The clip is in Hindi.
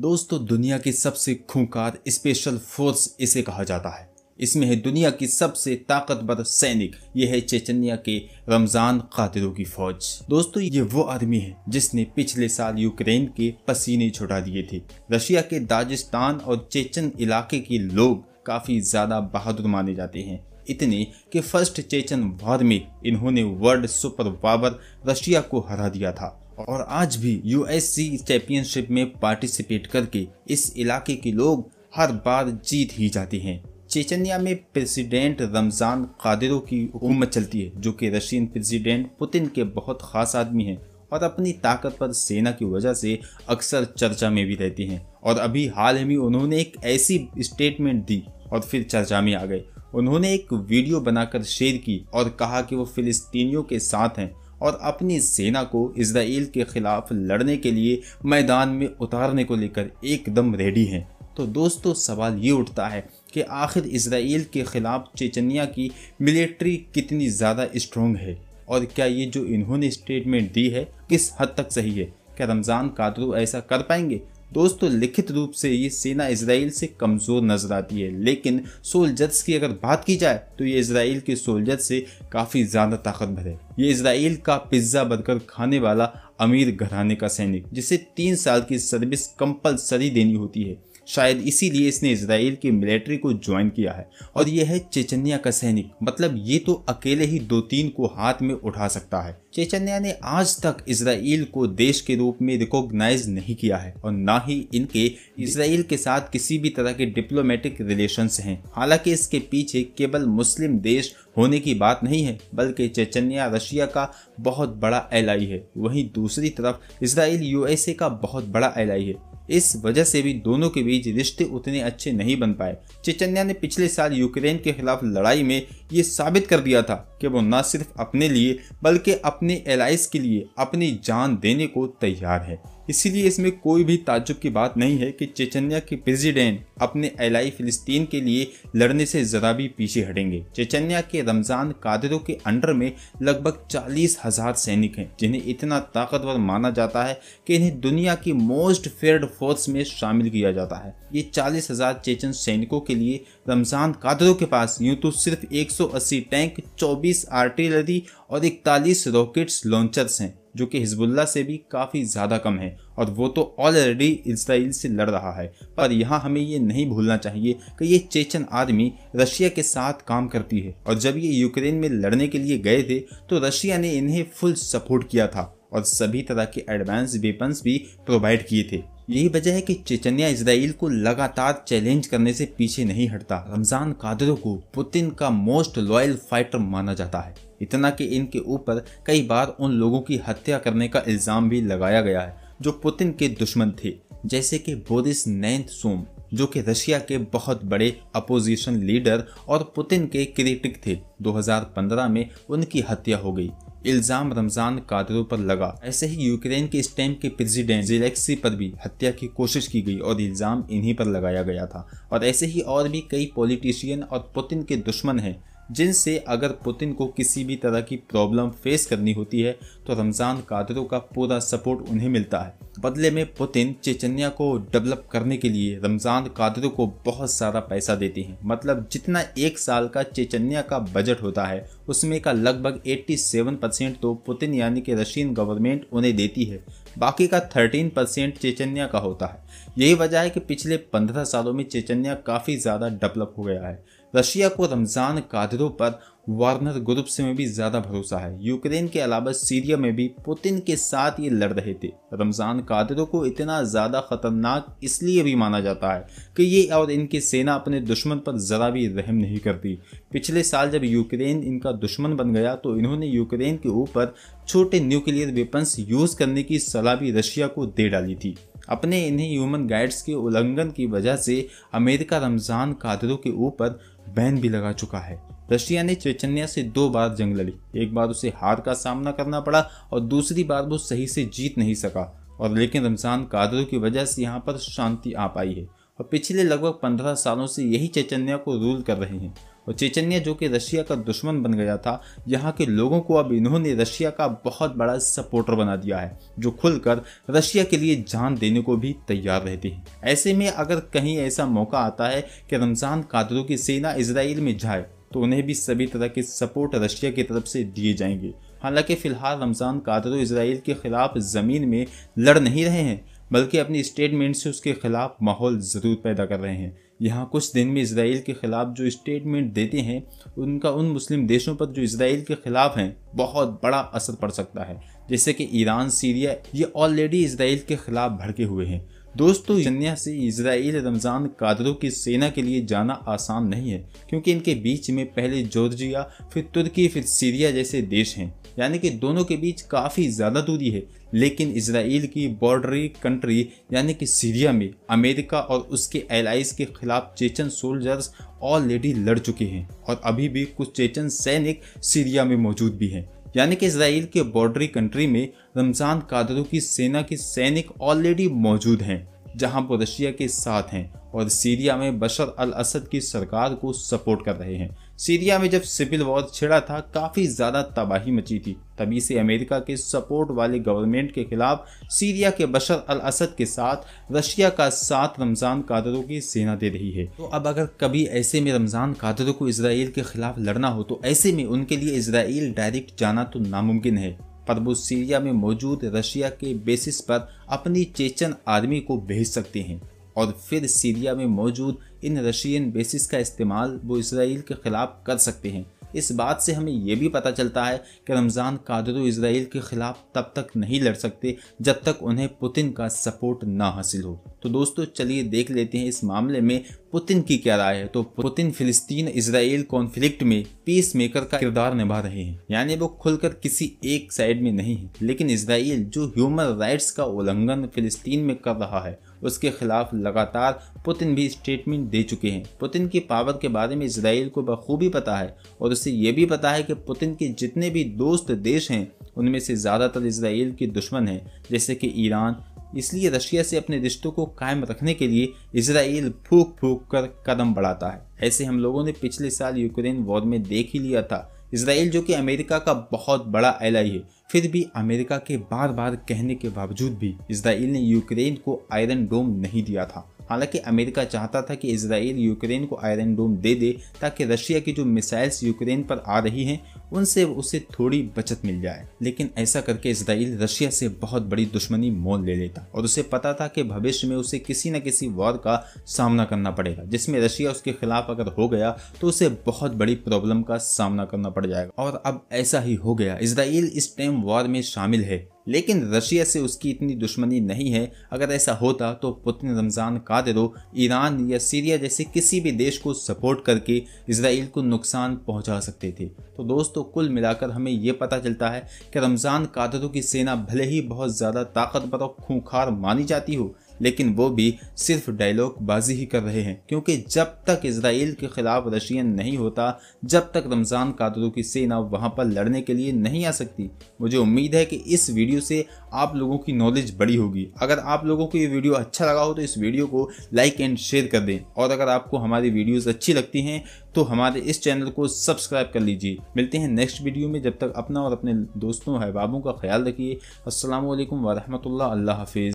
दोस्तों दुनिया की सबसे खूंखार स्पेशल फोर्स इसे कहा जाता है इसमें है दुनिया की सबसे ताकतवर सैनिक यह है चेचनिया के रमज़ान कादिरों की फौज दोस्तों ये वो आदमी है जिसने पिछले साल यूक्रेन के पसीने छुटा दिए थे रशिया के दाजिस्तान और चेचन इलाके के लोग काफ़ी ज़्यादा बहादुर माने जाते हैं इतने कि फर्स्ट चेचन वार में इन्होंने वर्ल्ड सुपर पावर रशिया को हरा दिया था और आज भी यूएससी चैंपियनशिप में पार्टिसिपेट करके इस इलाके के लोग हर बार जीत ही जाते हैं चेचनिया में प्रेसिडेंट रमज़ान कादिरों की हुकूमत चलती है जो कि रशियन प्रेसिडेंट पुतिन के बहुत खास आदमी हैं और अपनी ताकत पर सेना की वजह से अक्सर चर्चा में भी रहती हैं और अभी हाल ही में उन्होंने एक ऐसी स्टेटमेंट दी और फिर चर्चा में आ गए उन्होंने एक वीडियो बनाकर शेयर की और कहा कि वो फिलिस्तीनियों के साथ हैं और अपनी सेना को इसराइल के खिलाफ लड़ने के लिए मैदान में उतारने को लेकर एकदम रेडी हैं तो दोस्तों सवाल ये उठता है कि आखिर इसराइल के ख़िलाफ़ चेचनिया की मिलिट्री कितनी ज़्यादा स्ट्रॉन्ग है और क्या ये जो इन्होंने स्टेटमेंट दी है किस हद तक सही है क्या रमज़ान कादरू ऐसा कर पाएंगे दोस्तों लिखित रूप से ये सेना इसराइल से कमज़ोर नजर आती है लेकिन सोल्जर्स की अगर बात की जाए तो ये इसराइल के सोल्जर से काफ़ी ज़्यादा ताकतवर है ये इसराइल का पिज्ज़ा बर्गर खाने वाला अमीर घराने का सैनिक जिसे तीन साल की सर्विस कंपलसरी देनी होती है शायद इसीलिए इसने इसराइल की मिलिट्री को ज्वाइन किया है और यह है चेचन्या का सैनिक मतलब ये तो अकेले ही दो तीन को हाथ में उठा सकता है चेचन्या ने आज तक इसराइल को देश के रूप में रिकॉग्नाइज नहीं किया है और ना ही इनके इसराइल के साथ किसी भी तरह के डिप्लोमेटिक रिलेशंस हैं हालांकि इसके पीछे केवल मुस्लिम देश होने की बात नहीं है बल्कि चेचन्या रशिया का बहुत बड़ा एल है वहीं दूसरी तरफ इसराइल यूएसए का बहुत बड़ा एल है इस वजह से भी दोनों के बीच रिश्ते उतने अच्छे नहीं बन पाए चेचन्या ने पिछले साल यूक्रेन के खिलाफ लड़ाई में ये साबित कर दिया था कि वो न सिर्फ अपने लिए बल्कि अपने एलाइज के लिए अपनी जान देने को तैयार है इसीलिए इसमें कोई भी ताज्जुब की बात नहीं है कि चेचन्या के प्रेसिडेंट अपने एलाई फिलिस्तीन के लिए लड़ने से ज़रा भी पीछे हटेंगे चेचनिया के रमज़ान कादरों के अंडर में लगभग चालीस हज़ार सैनिक हैं जिन्हें इतना ताकतवर माना जाता है कि इन्हें दुनिया की मोस्ट फेयर्ड फोर्स में शामिल किया जाता है ये चालीस हज़ार चेचन सैनिकों के लिए रमज़ान कादरों के पास यूँ तो सिर्फ अस्सी टैंक चौबीस आर्टिलरी और इकतालीस रॉकेट्स लॉन्चर्स हैं जो कि हिजबुल्ला से भी काफ़ी ज़्यादा कम है और वो तो ऑलरेडी इसराइल से लड़ रहा है पर यहाँ हमें ये नहीं भूलना चाहिए कि ये चेचन आदमी रशिया के साथ काम करती है और जब ये यूक्रेन में लड़ने के लिए गए थे तो रशिया ने इन्हें फुल सपोर्ट किया था और सभी तरह के एडवांस वेपन्स भी प्रोवाइड किए थे यही वजह है कि चेचनिया इसराइल को लगातार चैलेंज करने से पीछे नहीं हटता रमजान कादरों को पुतिन का मोस्ट लॉयल फाइटर माना जाता है इतना कि इनके ऊपर कई बार उन लोगों की हत्या करने का इल्ज़ाम भी लगाया गया है जो पुतिन के दुश्मन थे जैसे कि बोरिस नैंथ सोम जो कि रशिया के बहुत बड़े अपोजिशन लीडर और पुतिन के क्रिटिक थे 2015 में उनकी हत्या हो गई इल्ज़ाम रमज़ान कादरों पर लगा ऐसे ही यूक्रेन के इस टाइम के प्रेसिडेंट जिलेक्सी पर भी हत्या की कोशिश की गई और इल्ज़ाम इन्हीं पर लगाया गया था और ऐसे ही और भी कई पॉलिटिशियन और पुतिन के दुश्मन हैं जिनसे अगर पुतिन को किसी भी तरह की प्रॉब्लम फेस करनी होती है तो रमज़ान कादरों का पूरा सपोर्ट उन्हें मिलता है बदले में पुतिन चेचन्या को डेवलप करने के लिए रमज़ान कादरों को बहुत सारा पैसा देते हैं मतलब जितना एक साल का चेचन्या का बजट होता है उसमें का लगभग 87 परसेंट तो पुतिन यानी कि रशियन गवर्नमेंट उन्हें देती है बाकी का 13 परसेंट चेचन्या का होता है यही वजह है कि पिछले 15 सालों में चेचन्या काफ़ी ज़्यादा डेवलप हो गया है रशिया को रमज़ान कादरों पर वार्नर ग्रुप से में भी ज़्यादा भरोसा है यूक्रेन के अलावा सीरिया में भी पुतिन के साथ ये लड़ रहे थे रमज़ान कादरों को इतना ज़्यादा ख़तरनाक इसलिए भी माना जाता है कि ये और इनकी सेना अपने दुश्मन पर ज़रा भी रहम नहीं करती पिछले साल जब यूक्रेन इनका दुश्मन बन गया तो इन्होंने यूक्रेन के ऊपर छोटे न्यूक्लियर वेपन्स यूज़ करने की सलाह भी रशिया को दे डाली थी अपने इन्हीं ह्यूमन गाइड्स के उल्लंघन की वजह से अमेरिका रमज़ान कादरों के ऊपर बैन भी लगा चुका है रशिया ने चेचन्या से दो बार जंग लड़ी एक बार उसे हार का सामना करना पड़ा और दूसरी बार वो सही से जीत नहीं सका और लेकिन रमज़ान कादरों की वजह से यहाँ पर शांति आ पाई है और पिछले लगभग पंद्रह सालों से यही चेचन्या को रूल कर रहे हैं और चेचनिया जो कि रशिया का दुश्मन बन गया था यहाँ के लोगों को अब इन्होंने रशिया का बहुत बड़ा सपोर्टर बना दिया है जो खुलकर रशिया के लिए जान देने को भी तैयार रहती है ऐसे में अगर कहीं ऐसा मौका आता है कि रमज़ान कादरों की सेना इसराइल में जाए तो उन्हें भी सभी तरह के सपोर्ट रशिया की तरफ से दिए जाएंगे हालांकि फ़िलहाल रमज़ान कादरों इसराइल के ख़िलाफ़ ज़मीन में लड़ नहीं रहे हैं बल्कि अपनी स्टेटमेंट से उसके खिलाफ माहौल ज़रूर पैदा कर रहे हैं यहाँ कुछ दिन में इसराइल के ख़िलाफ़ जो स्टेटमेंट देते हैं उनका उन मुस्लिम देशों पर जो इसराइल के ख़िलाफ़ हैं बहुत बड़ा असर पड़ सकता है जैसे कि ईरान सीरिया ये ऑलरेडी इसराइल के ख़िलाफ़ भड़के हुए हैं दोस्तों जन्या से इसराइल रमज़ान कादरों की सेना के लिए जाना आसान नहीं है क्योंकि इनके बीच में पहले जॉर्जिया फिर तुर्की फिर सीरिया जैसे देश हैं यानी कि दोनों के बीच काफ़ी ज़्यादा दूरी है लेकिन इसराइल की बॉर्डरी कंट्री यानी कि सीरिया में अमेरिका और उसके एलाइज के खिलाफ चेचन सोल्जर्स ऑलरेडी लड़ चुके हैं और अभी भी कुछ चेचन सैनिक सीरिया में मौजूद भी हैं यानी कि इसराइल के बॉर्डरी कंट्री में रमज़ान कादरों की सेना के सैनिक ऑलरेडी मौजूद हैं जहां वो रशिया के साथ हैं और सीरिया में बशर अल असद की सरकार को सपोर्ट कर रहे हैं सीरिया में जब सिविल वॉर छिड़ा था काफ़ी ज़्यादा तबाही मची थी तभी से अमेरिका के सपोर्ट वाले गवर्नमेंट के खिलाफ सीरिया के बशर अल असद के साथ रशिया का साथ रमज़ान कादरों की सेना दे रही है तो अब अगर कभी ऐसे में रमज़ान कादरों को इसराइल के खिलाफ लड़ना हो तो ऐसे में उनके लिए इसराइल डायरेक्ट जाना तो नामुमकिन है पर वो सीरिया में मौजूद रशिया के बेसिस पर अपनी चेचन आर्मी को भेज सकते हैं और फिर सीरिया में मौजूद इन रशियन बेसिस का इस्तेमाल वो इसराइल के खिलाफ कर सकते हैं इस बात से हमें यह भी पता चलता है कि रमज़ान कादर इसराइल के ख़िलाफ़ तब तक नहीं लड़ सकते जब तक उन्हें पुतिन का सपोर्ट ना हासिल हो तो दोस्तों चलिए देख लेते हैं इस मामले में पुतिन की क्या राय है तो पुतिन फिलिस्तीन इसराइल कॉन्फ्लिक्ट में पीस मेकर का किरदार निभा रहे हैं यानी वो खुलकर किसी एक साइड में नहीं है लेकिन इसराइल जो ह्यूमन राइट्स का उल्लंघन फिलिस्तीन में कर रहा है उसके खिलाफ लगातार पुतिन भी स्टेटमेंट दे चुके हैं पुतिन की पावर के बारे में इसराइल को बखूबी पता है और उसे यह भी पता है कि पुतिन के जितने भी दोस्त देश हैं उनमें से ज़्यादातर इसराइल के दुश्मन हैं जैसे कि ईरान इसलिए रशिया से अपने रिश्तों को कायम रखने के लिए इसराइल फूक फूक कर कदम बढ़ाता है ऐसे हम लोगों ने पिछले साल यूक्रेन वॉर में देख ही लिया था इसराइल जो कि अमेरिका का बहुत बड़ा एलाई है फिर भी अमेरिका के बार बार कहने के बावजूद भी इसराइल ने यूक्रेन को आयरन डोम नहीं दिया था हालांकि अमेरिका चाहता था कि इसराइल यूक्रेन को आयरन डोम दे दे ताकि रशिया की जो मिसाइल्स यूक्रेन पर आ रही हैं उनसे उसे थोड़ी बचत मिल जाए लेकिन ऐसा करके इसराइल रशिया से बहुत बड़ी दुश्मनी मोल ले लेता और उसे पता था कि भविष्य में उसे किसी न किसी वॉर का सामना करना पड़ेगा जिसमें रशिया उसके खिलाफ अगर हो गया तो उसे बहुत बड़ी प्रॉब्लम का सामना करना पड़ जाएगा और अब ऐसा ही हो गया इसराइल इस टाइम वॉर में शामिल है लेकिन रशिया से उसकी इतनी दुश्मनी नहीं है अगर ऐसा होता तो पुतिन रमज़ान कादिरो ईरान या सीरिया जैसे किसी भी देश को सपोर्ट करके इसराइल को नुकसान पहुंचा सकते थे तो दोस्तों कुल मिलाकर हमें ये पता चलता है कि रमज़ान कादरों की सेना भले ही बहुत ज़्यादा ताकतवर और खूंखार मानी जाती हो लेकिन वो भी सिर्फ डायलॉग बाजी ही कर रहे हैं क्योंकि जब तक इसराइल के खिलाफ रशियन नहीं होता जब तक रमज़ान कादरों की सेना वहाँ पर लड़ने के लिए नहीं आ सकती मुझे उम्मीद है कि इस वीडियो से आप लोगों की नॉलेज बड़ी होगी अगर आप लोगों को ये वीडियो अच्छा लगा हो तो इस वीडियो को लाइक एंड शेयर कर दें और अगर आपको हमारी वीडियोज़ अच्छी लगती हैं तो हमारे इस चैनल को सब्सक्राइब कर लीजिए मिलते हैं नेक्स्ट वीडियो में जब तक अपना और अपने दोस्तों अहबाबों का ख्याल रखिए असल वरहमल अल्लाह हाफिज़